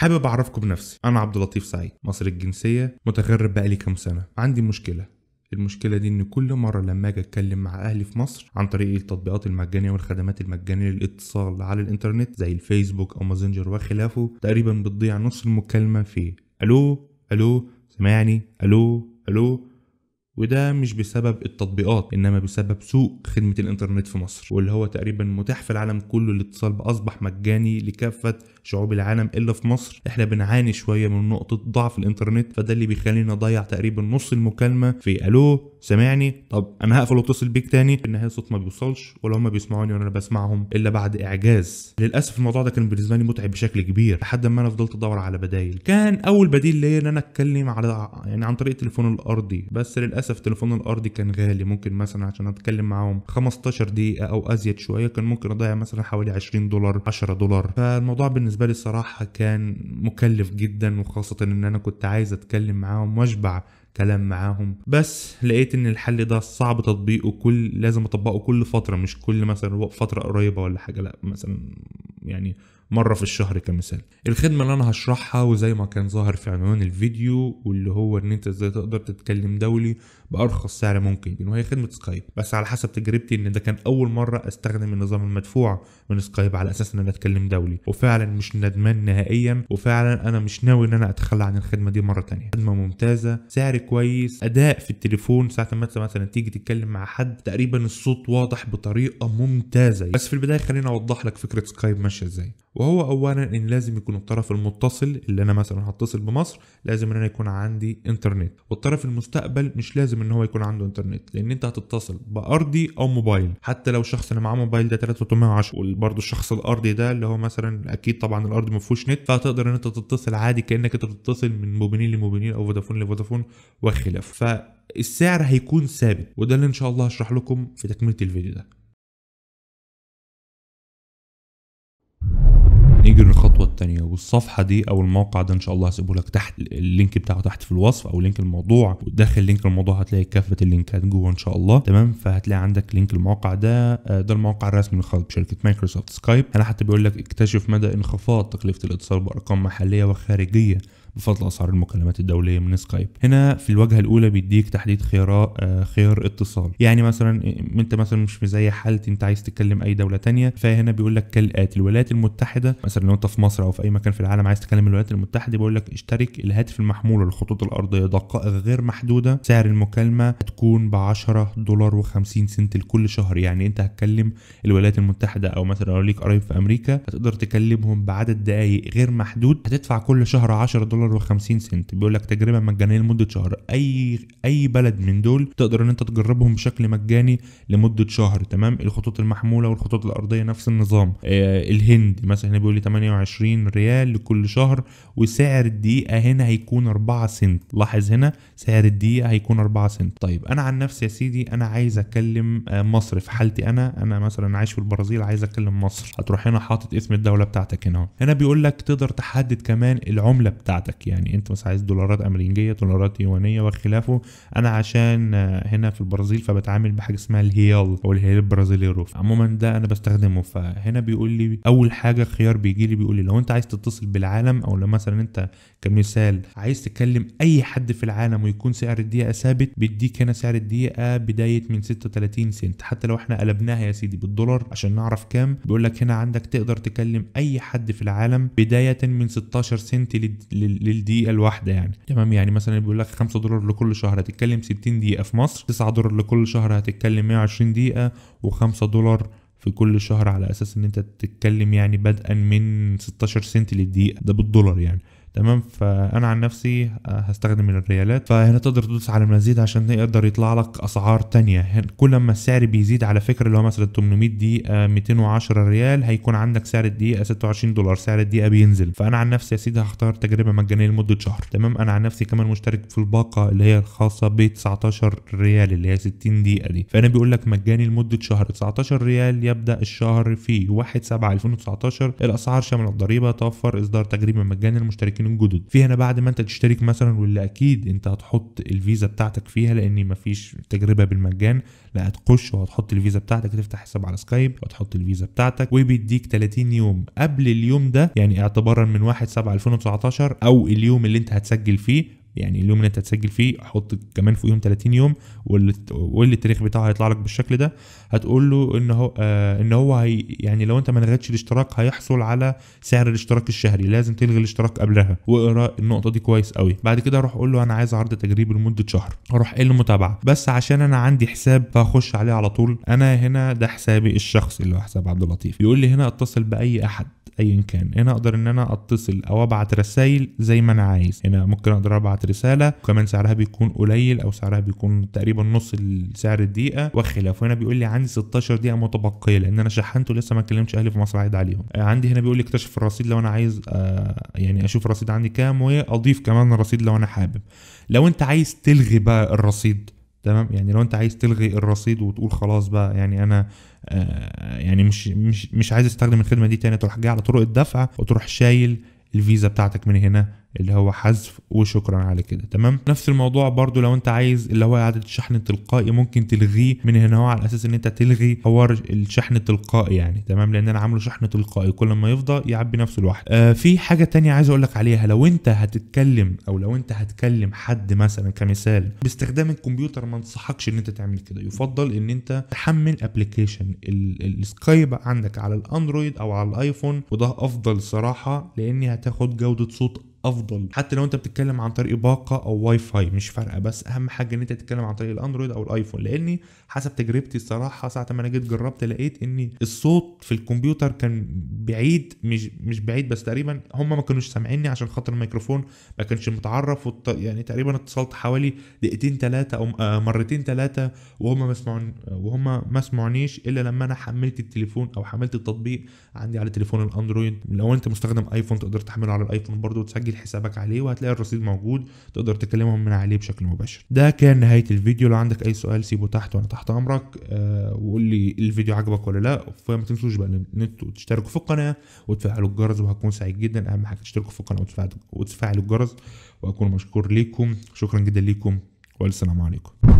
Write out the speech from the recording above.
حابب اعرفكم بنفسي انا عبد اللطيف سعيد مصري الجنسيه متغرب بقالي كام سنه عندي مشكله المشكلة دي إن كل مرة لما أجي أتكلم مع أهلي في مصر عن طريق التطبيقات المجانية والخدمات المجانية للاتصال على الإنترنت زي الفيسبوك أو ماسنجر وخلافه تقريبا بتضيع نص المكالمة في ألو ألو سامعني ألو ألو وده مش بسبب التطبيقات انما بسبب سوء خدمه الانترنت في مصر واللي هو تقريبا متاح في العالم كله الاتصال اصبح مجاني لكافه شعوب العالم الا في مصر احنا بنعاني شويه من نقطه ضعف الانترنت فده اللي بيخلينا نضيع تقريبا نص المكالمه في الو سامعني طب انا هقفل واتصل بيك تاني في النهايه الصوت ما بيوصلش ولا هم بيسمعوني وانا بسمعهم الا بعد اعجاز للاسف الموضوع ده كان بالنسبه لي متعب بشكل كبير لحد ما انا فضلت ادور على بدايل كان اول بديل ليا ان انا اتكلم على يعني عن طريق التليفون الارضي بس للاسف للاسف تليفون الارضي كان غالي ممكن مثلا عشان اتكلم معاهم 15 دقيقه او ازيد شويه كان ممكن اضيع مثلا حوالي 20 دولار 10 دولار فالموضوع بالنسبه لي الصراحه كان مكلف جدا وخاصه ان انا كنت عايز اتكلم معاهم واشبع كلام معاهم بس لقيت ان الحل ده صعب تطبيقه كل لازم اطبقه كل فتره مش كل مثلا فتره قريبه ولا حاجه لا مثلا يعني مرة في الشهر كمثال الخدمة اللي أنا هشرحها وزي ما كان ظاهر في عنوان الفيديو واللي هو إن أنت إزاي تقدر تتكلم دولي بأرخص سعر ممكن وهي يعني خدمة سكايب بس على حسب تجربتي إن ده كان أول مرة أستخدم النظام المدفوع من سكايب على أساس إن أنا أتكلم دولي وفعلا مش ندمان نهائيا وفعلا أنا مش ناوي إن أنا أتخلى عن الخدمة دي مرة تانية خدمة ممتازة سعر كويس أداء في التليفون ساعة ما أنت مثلا تيجي تتكلم مع حد تقريبا الصوت واضح بطريقة ممتازة بس في البداية خليني أوضح لك فكرة سكايب ماشية إزاي وهو اولا ان لازم يكون الطرف المتصل اللي انا مثلا هتصل بمصر لازم ان انا يكون عندي انترنت والطرف المستقبل مش لازم ان هو يكون عنده انترنت لان انت هتتصل بارضي او موبايل حتى لو الشخص اللي معاه موبايل ده 3310 وبرده الشخص الارضي ده اللي هو مثلا اكيد طبعا الارض ما فيهوش نت فهتقدر ان انت تتصل عادي كانك انت بتتصل من موبينيل لموبينيل او فودافون لفودافون وخلاف فالسعر هيكون ثابت وده اللي ان شاء الله هشرح لكم في تكمله الفيديو ده نيجي للخطوه التانية والصفحه دي او الموقع ده ان شاء الله هسيبه لك تحت اللينك بتاعه تحت في الوصف او لينك الموضوع وداخل لينك الموضوع هتلاقي كافه اللينكات جوه ان شاء الله تمام فهتلاقي عندك لينك الموقع ده آه، ده الموقع الرسمي الخاص بشركه مايكروسوفت سكايب أنا حتى بيقول لك اكتشف مدى انخفاض تكلفه الاتصال بارقام محليه وخارجيه بفضل اسعار المكالمات الدوليه من سكايب هنا في الواجهه الاولى بيديك تحديد خيار آه، خيار اتصال يعني مثلا إيه، انت مثلا مش زي حالتي انت عايز تتكلم اي دوله تانية فهنا بيقول لك كالاتي الولايات المتحده مثلا لو انت في مصر او في اي مكان في العالم عايز تتكلم الولايات المتحده بيقول لك اشترك الهاتف المحمول الخطوط الارضيه دقائق غير محدوده سعر المكالمه هتكون ب 10 دولار و50 سنت لكل شهر يعني انت هتكلم الولايات المتحده او مثلا لو ليك قرايب في امريكا هتقدر تكلمهم بعدد دقائق غير محدود هتدفع كل شهر 10 دولار دولار و50 سنت بيقول لك تجربه مجانيه لمده شهر اي اي بلد من دول تقدر ان انت تجربهم بشكل مجاني لمده شهر تمام الخطوط المحموله والخطوط الارضيه نفس النظام آه الهند مثلا هنا بيقول لي 28 ريال لكل شهر وسعر الدقيقه هنا هيكون 4 سنت لاحظ هنا سعر الدقيقه هيكون 4 سنت طيب انا عن نفسي يا سيدي انا عايز اتكلم آه، مصر في حالتي انا انا مثلا عايش في البرازيل عايز اتكلم مصر هتروح هنا حاطط اسم الدوله بتاعتك هنا هنا بيقول لك تقدر تحدد كمان العمله بتاعتك بتاعتك يعني انت بس عايز دولارات امريكيه دولارات يوانيه وخلافه انا عشان هنا في البرازيل فبتعامل بحاجه اسمها الهيال او الهيال البرازيليرو عموما ده انا بستخدمه فهنا بيقول لي اول حاجه خيار بيجي لي بيقول لي لو انت عايز تتصل بالعالم او لو مثلا انت كمثال عايز تكلم اي حد في العالم ويكون سعر الدقيقه ثابت بيديك هنا سعر الدقيقه بدايه من 36 سنت حتى لو احنا قلبناها يا سيدي بالدولار عشان نعرف كام بيقول لك هنا عندك تقدر تكلم اي حد في العالم بدايه من 16 سنت للدقيقه الواحده يعني تمام يعني مثلا بيقول لك 5 دولار لكل شهر هتتكلم 60 دقيقه في مصر 9 دولار لكل شهر هتتكلم 120 دقيقه و5 دولار في كل شهر على اساس ان انت تتكلم يعني بدءا من 16 سنت للدقيقه ده بالدولار يعني تمام فانا عن نفسي آه، هستخدم الريالات فهنا تقدر تدوس على المزيد عشان يقدر يطلع لك اسعار تانية كل ما السعر بيزيد على فكره اللي هو مثلا 800 دقيقه 210 آه، ريال هيكون عندك سعر الدقيقه 26 دولار سعر الدقيقه بينزل فانا عن نفسي يا سيدي هختار تجربه مجانيه لمده شهر تمام انا عن نفسي كمان مشترك في الباقه اللي هي الخاصه ب 19 ريال اللي هي 60 دقيقه دي فانا بيقول لك مجاني لمده شهر 19 ريال يبدا الشهر في 1 7 2019 الاسعار شامله الضريبه توفر اصدار تجربه مجانية للمشتركين من جدد في هنا بعد ما انت تشترك مثلا واللي اكيد انت هتحط الفيزا بتاعتك فيها لان مفيش تجربه بالمجان لا هتخش وهتحط الفيزا بتاعتك تفتح حساب على سكايب وتحط الفيزا بتاعتك وبيديك 30 يوم قبل اليوم ده يعني اعتبارا من 1 7 2019 او اليوم اللي انت هتسجل فيه يعني اليوم اللي انت هتسجل فيه حط كمان فوقيهم 30 يوم واللي التاريخ بتاعه هيطلع لك بالشكل ده هتقول له ان هو آه ان هو هي يعني لو انت ما لغيتش الاشتراك هيحصل على سعر الاشتراك الشهري لازم تلغي الاشتراك قبلها واقرا النقطه دي كويس قوي بعد كده اروح اقول له انا عايز عرض تجريبي لمده شهر اروح له المتابعه بس عشان انا عندي حساب فاخش عليه على طول انا هنا ده حسابي الشخصي اللي هو حساب عبد اللطيف يقول لي هنا اتصل باي احد ايا كان هنا اقدر ان انا اتصل او ابعت رسائل زي ما انا عايز هنا ممكن اقدر ابعت رساله وكمان سعرها بيكون قليل او سعرها بيكون تقريبا نص سعر الدقيقه وخلاف هنا بيقول لي عندي 16 دقيقه متبقيه لان انا شحنت ولسه ما كلمتش اهلي في مصر عايد عليهم آه، عندي هنا بيقول لي اكتشف الرصيد لو انا عايز آه يعني اشوف الرصيد عندي كام واضيف كمان الرصيد لو انا حابب لو انت عايز تلغي بقى الرصيد تمام يعني لو انت عايز تلغي الرصيد وتقول خلاص بقى يعني انا آه، يعني مش مش مش عايز استخدم الخدمه دي تاني تروح جاي على طرق الدفع وتروح شايل الفيزا بتاعتك من هنا اللي هو حذف وشكرا على كده تمام نفس الموضوع برضو لو انت عايز اللي هو اعاده الشحن التلقائي ممكن تلغيه من هنا هو على اساس ان انت تلغي حوار الشحن التلقائي يعني تمام لان انا عامله شحن تلقائي كل ما يفضى يعبي نفسه لوحده آه في حاجه تانية عايز اقول لك عليها لو انت هتتكلم او لو انت هتكلم حد مثلا كمثال باستخدام الكمبيوتر ما انصحكش ان انت تعمل كده يفضل ان انت تحمل ابلكيشن السكايب عندك على الاندرويد او على الايفون وده افضل صراحه لان هتاخد جوده صوت افضل حتى لو انت بتتكلم عن طريق باقه او واي فاي مش فارقه بس اهم حاجه ان انت تتكلم عن طريق الاندرويد او الايفون لاني حسب تجربتي الصراحه ساعه ما انا جيت جربت لقيت ان الصوت في الكمبيوتر كان بعيد مش مش بعيد بس تقريبا هم ما كانوش سامعيني عشان خاطر الميكروفون ما كانش متعرف والط... يعني تقريبا اتصلت حوالي دقيقتين ثلاثه او آه، مرتين ثلاثه وهم ما سمعون وهم ما سمعونيش الا لما انا حملت التليفون او حملت التطبيق عندي على تليفون الاندرويد لو انت مستخدم ايفون تقدر تحمله على الايفون برضه وتسجل تسجل حسابك عليه وهتلاقي الرصيد موجود تقدر تكلمهم من عليه بشكل مباشر ده كان نهايه الفيديو لو عندك اي سؤال سيبه تحت وانا تحت امرك أه وقول لي الفيديو عجبك ولا لا فما تنسوش بقى النت انتوا تشتركوا في القناه وتفعلوا الجرس وهكون سعيد جدا اهم حاجه تشتركوا في القناه وتفعلوا الجرس واكون مشكور ليكم شكرا جدا ليكم والسلام عليكم